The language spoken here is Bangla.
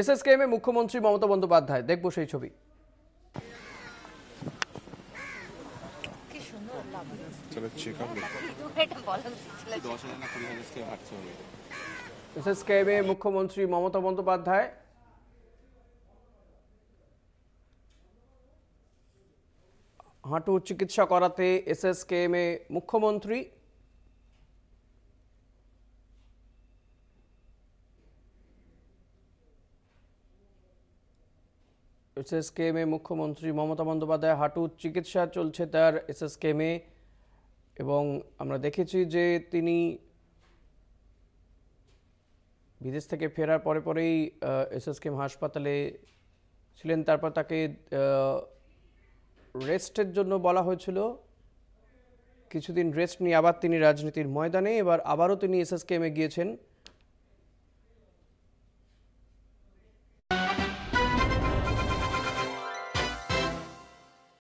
এসএসকেএমে মুখ্যমন্ত্রী মমতা বন্দ্যোপাধ্যায় দেখব সেই ছবি এসএসকেএমে মুখ্যমন্ত্রী মমতা বন্দ্যোপাধ্যায় হাঁটু চিকিৎসা করাতে এসএসকেএমে মুখ্যমন্ত্রী এসএসকেএমে মুখ্যমন্ত্রী মমতা বন্দ্যোপাধ্যায় হাঁটুর চিকিৎসা চলছে তার এসএসকেএমে এবং আমরা দেখেছি যে তিনি বিদেশ থেকে ফেরার পরে পরেই এসএসকেএম হাসপাতালে ছিলেন তারপর তাকে রেস্টের জন্য বলা হয়েছিল কিছুদিন রেস্ট নিয়ে আবার তিনি রাজনীতির ময়দানে এবার আবারও তিনি এসএসকেএমে গিয়েছেন